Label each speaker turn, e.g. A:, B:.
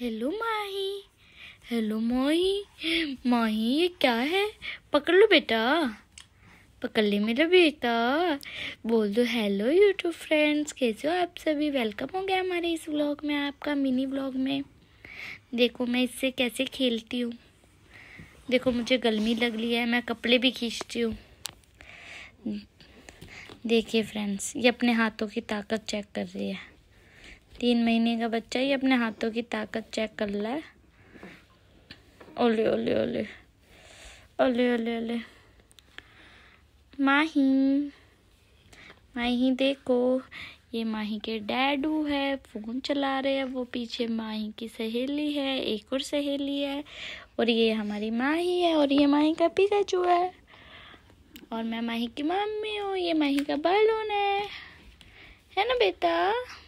A: hello माही hello माही माही ये क्या है पकड़ लो बेटा पकड़ ले मेरा बेटा बोल दो हेलो यूट्यूब फ्रेंड्स कैसे हो आप सभी वेलकम हो गया हमारे इस व्लॉग में आपका मिनी ब्लॉग में देखो मैं इससे कैसे खेलती हूँ देखो मुझे गर्मी लग रही है मैं कपड़े भी खींचती हूँ देखिए फ्रेंड्स ये अपने हाथों की ताकत चेक कर रही है तीन महीने का बच्चा ही अपने हाथों की ताकत चेक कर रहा है ओले ओले ओले ओले ओले ओले माही माही देखो ये माही के डैडू है फ़ोन चला रहे हैं वो पीछे माही की सहेली है एक और सहेली है और ये हमारी माही है और ये माही का जो है और मैं माही की मम्मी हूँ ये माही का
B: बलून है है ना बेटा